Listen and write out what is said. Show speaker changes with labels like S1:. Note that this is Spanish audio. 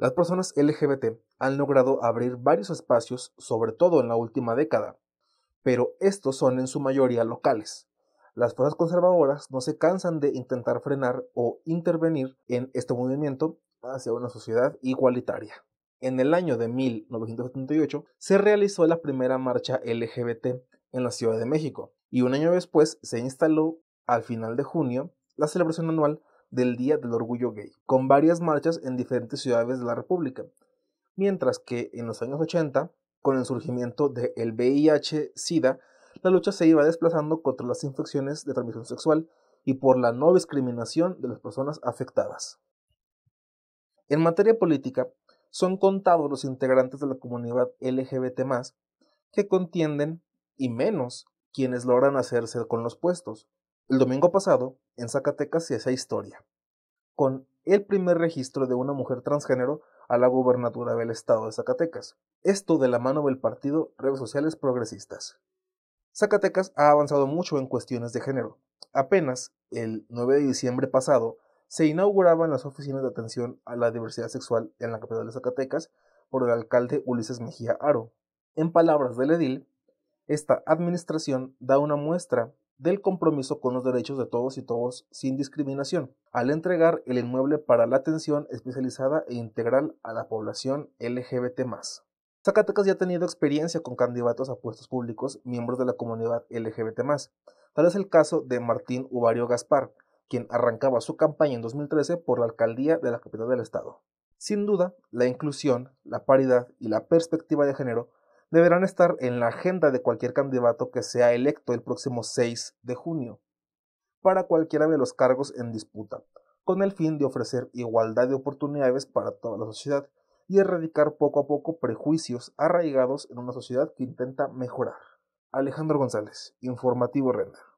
S1: Las personas LGBT han logrado abrir varios espacios, sobre todo en la última década, pero estos son en su mayoría locales. Las fuerzas conservadoras no se cansan de intentar frenar o intervenir en este movimiento hacia una sociedad igualitaria. En el año de 1978 se realizó la primera marcha LGBT en la Ciudad de México y un año después se instaló, al final de junio, la celebración anual del Día del Orgullo Gay, con varias marchas en diferentes ciudades de la República, mientras que en los años 80, con el surgimiento del VIH-Sida, la lucha se iba desplazando contra las infecciones de transmisión sexual y por la no discriminación de las personas afectadas. En materia política, son contados los integrantes de la comunidad LGBT que contienden y menos quienes logran hacerse con los puestos, el domingo pasado, en Zacatecas se hace historia, con el primer registro de una mujer transgénero a la gubernatura del estado de Zacatecas, esto de la mano del partido Redes Sociales Progresistas. Zacatecas ha avanzado mucho en cuestiones de género. Apenas el 9 de diciembre pasado se inauguraban las oficinas de atención a la diversidad sexual en la capital de Zacatecas por el alcalde Ulises Mejía Aro. En palabras del edil, esta administración da una muestra del compromiso con los derechos de todos y todos sin discriminación, al entregar el inmueble para la atención especializada e integral a la población LGBT. Zacatecas ya ha tenido experiencia con candidatos a puestos públicos miembros de la comunidad LGBT. Tal es el caso de Martín Ubario Gaspar, quien arrancaba su campaña en 2013 por la alcaldía de la capital del estado. Sin duda, la inclusión, la paridad y la perspectiva de género deberán estar en la agenda de cualquier candidato que sea electo el próximo 6 de junio, para cualquiera de los cargos en disputa, con el fin de ofrecer igualdad de oportunidades para toda la sociedad y erradicar poco a poco prejuicios arraigados en una sociedad que intenta mejorar. Alejandro González, Informativo Renda.